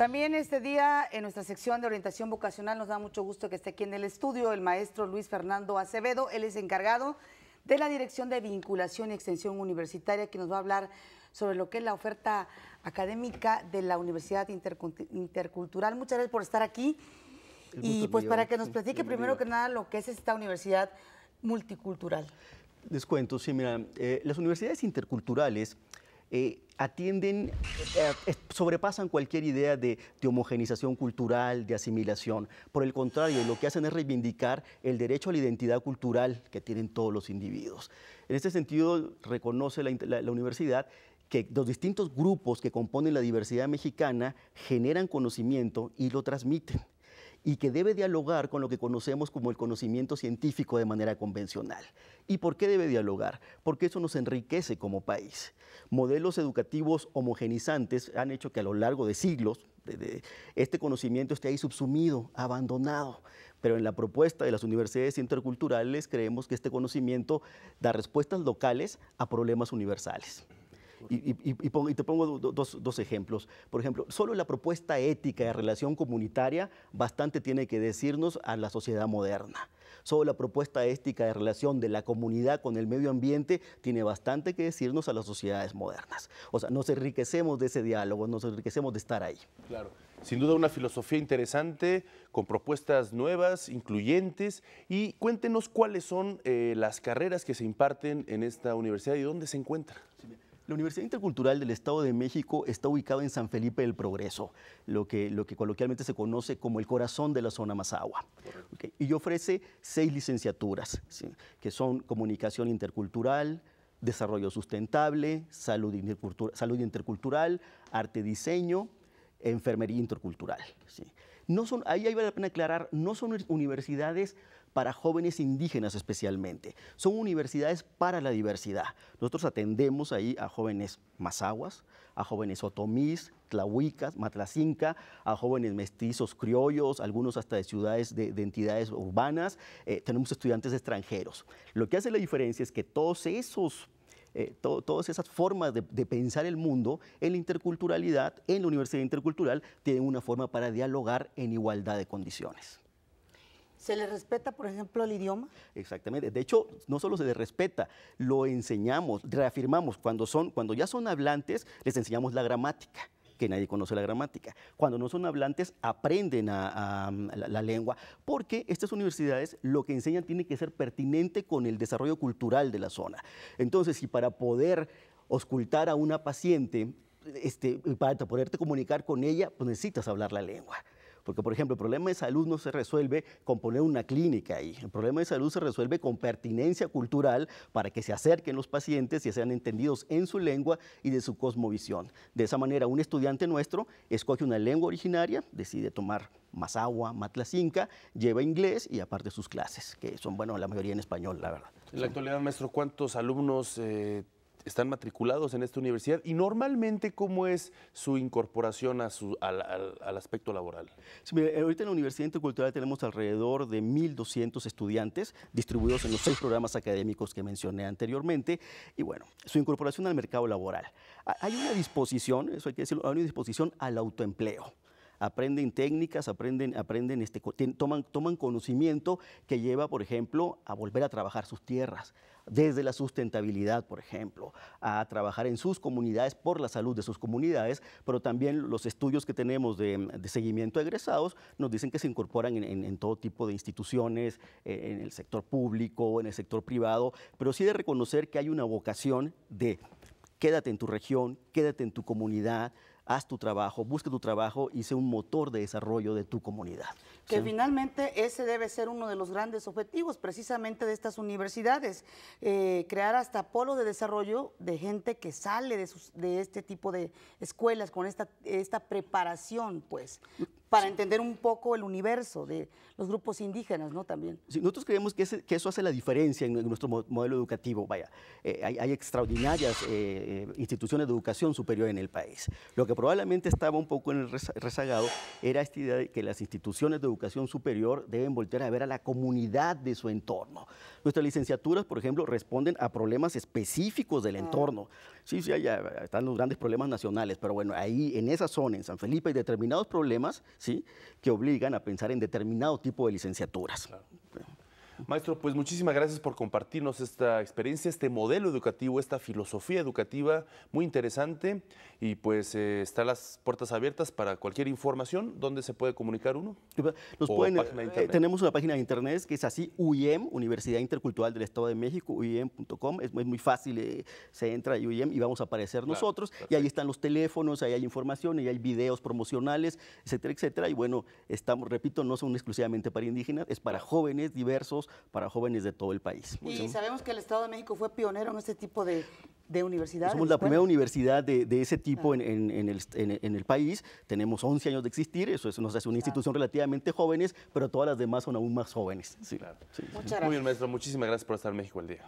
También este día en nuestra sección de orientación vocacional nos da mucho gusto que esté aquí en el estudio el maestro Luis Fernando Acevedo. Él es encargado de la Dirección de Vinculación y Extensión Universitaria que nos va a hablar sobre lo que es la oferta académica de la Universidad Intercultural. Muchas gracias por estar aquí. Y pues para que nos platique primero que nada lo que es esta universidad multicultural. Les cuento, sí, mira, eh, las universidades interculturales eh, atienden, eh, eh, sobrepasan cualquier idea de, homogenización cultural, de asimilación. Por el contrario, lo que hacen es reivindicar el derecho a la identidad cultural que tienen todos los individuos. En este sentido, reconoce la universidad que los distintos grupos que componen la diversidad mexicana generan conocimiento y lo transmiten y que debe dialogar con lo que conocemos como el conocimiento científico de manera convencional. ¿Y por qué debe dialogar? Porque eso nos enriquece como país. Modelos educativos homogenizantes han hecho que a lo largo de siglos este conocimiento esté ahí subsumido, abandonado. Pero en la propuesta de las universidades interculturales creemos que este conocimiento da respuestas locales a problemas universales. Y, te pongo dos, dos, ejemplos. Por ejemplo, solo la propuesta ética de relación comunitaria bastante tiene que decirnos a la sociedad moderna. Solo la propuesta ética de relación de la comunidad con el medio ambiente tiene bastante que decirnos a las sociedades modernas. O sea, nos enriquecemos de ese diálogo, nos enriquecemos de estar ahí. Claro. Sin duda una filosofía interesante, con propuestas nuevas, incluyentes. Y cuéntenos cuáles son eh, las carreras que se imparten en esta universidad y dónde se encuentran. La Universidad Intercultural del Estado de México está ubicada en San Felipe del Progreso, lo que, lo que coloquialmente se conoce como el corazón de la zona Mazahua. Y ofrece seis licenciaturas, que son comunicación intercultural, desarrollo sustentable, salud, intercultural, salud intercultural arte diseño, enfermería intercultural. No son, ahí vale la pena aclarar, no son universidades para jóvenes indígenas especialmente. Son universidades para la diversidad. Nosotros atendemos ahí a jóvenes mazaguas, a jóvenes otomís, tlahuicas, matlacinca, a jóvenes mestizos criollos, algunos hasta de ciudades, de, entidades urbanas. Eh, tenemos estudiantes extranjeros. Lo que hace la diferencia es que todos esos eh, todas esas formas de, pensar el mundo en la interculturalidad, en la Universidad Intercultural, tienen una forma para dialogar en igualdad de condiciones. ¿Se le respeta, por ejemplo, el idioma? Exactamente. De hecho, no solo se les respeta, lo enseñamos, reafirmamos. Cuando, son, cuando ya son hablantes, les enseñamos la gramática que nadie conoce la gramática. Cuando no son hablantes, aprenden la, lengua, porque estas universidades lo que enseñan tiene que ser pertinente con el desarrollo cultural de la zona. Entonces, si para poder auscultar a una paciente, este, para poderte comunicar con ella, pues necesitas hablar la lengua. Porque, por ejemplo, el problema de salud no se resuelve con poner una clínica ahí. El problema de salud se resuelve con pertinencia cultural para que se acerquen los pacientes y sean entendidos en su lengua y de su cosmovisión. De esa manera, un estudiante nuestro escoge una lengua originaria, decide tomar más agua, Matlacinca, lleva inglés y aparte sus clases, que son, bueno, la mayoría en español, la verdad. En la actualidad, maestro, ¿cuántos alumnos eh, están matriculados en esta universidad y normalmente cómo es su incorporación a al, aspecto laboral. Eh, ahorita en la Universidad Intercultural tenemos alrededor de 1.200 estudiantes distribuidos en los seis programas académicos que mencioné anteriormente y bueno, su incorporación al mercado laboral. Hay una disposición, eso hay que decirlo, hay una disposición al autoempleo aprenden técnicas, aprenden, aprenden este, toman, toman conocimiento que lleva, por ejemplo, a volver a trabajar sus tierras, desde la sustentabilidad, por ejemplo, a trabajar en sus comunidades por la salud de sus comunidades, pero también los estudios que tenemos de, seguimiento de egresados nos dicen que se incorporan en, todo tipo de instituciones, eh, en el sector público, en el sector privado, pero sí de reconocer que hay una vocación de quédate en tu región, quédate en tu comunidad, haz tu trabajo, busca tu trabajo y sea un motor de desarrollo de tu comunidad. Que finalmente ese debe ser uno de los grandes objetivos precisamente de estas universidades, eh, crear hasta polo de desarrollo de gente que sale de, de este tipo de escuelas con esta, esta preparación, pues, para entender un poco el universo de los grupos indígenas, ¿no? También. Sí, nosotros creemos que, eso hace la diferencia en nuestro modelo educativo. Vaya, eh, hay, extraordinarias eh, eh, instituciones de educación superior en el país. Lo que probablemente estaba un poco en rezagado era esta idea de que las instituciones de educación superior deben voltear a ver a la comunidad de su entorno. Nuestras licenciaturas, por ejemplo, responden a problemas específicos del entorno. Sí, sí, allá están los grandes problemas nacionales, pero bueno, ahí en esa zona, en San Felipe, hay determinados problemas que obligan a pensar en determinado tipo de licenciaturas. Maestro, pues muchísimas gracias por compartirnos esta experiencia, este modelo educativo, esta filosofía educativa muy interesante y pues eh, están las puertas abiertas para cualquier información. ¿Dónde se puede comunicar uno? Eh, tenemos una página de internet que es así, UIM, e Universidad Intercultural del Estado de México, uim.com. E es, muy fácil, eh, se entra a UIM e y vamos a aparecer nosotros. Y ahí están los teléfonos, ahí hay información, ahí hay videos promocionales, etcétera, etcétera. Y bueno, estamos, repito, no son exclusivamente para indígenas, es para jóvenes diversos para jóvenes de todo el país. Y sabemos que el Estado de México fue pionero en este tipo de, universidades. Somos la primera universidad de, ese tipo en, el, país. Tenemos 11 años de existir, eso, nos hace una institución relativamente jóvenes, pero todas las demás son aún más jóvenes. Sí. Muchas gracias. Muy bien, maestro. Muchísimas gracias por estar en México el día.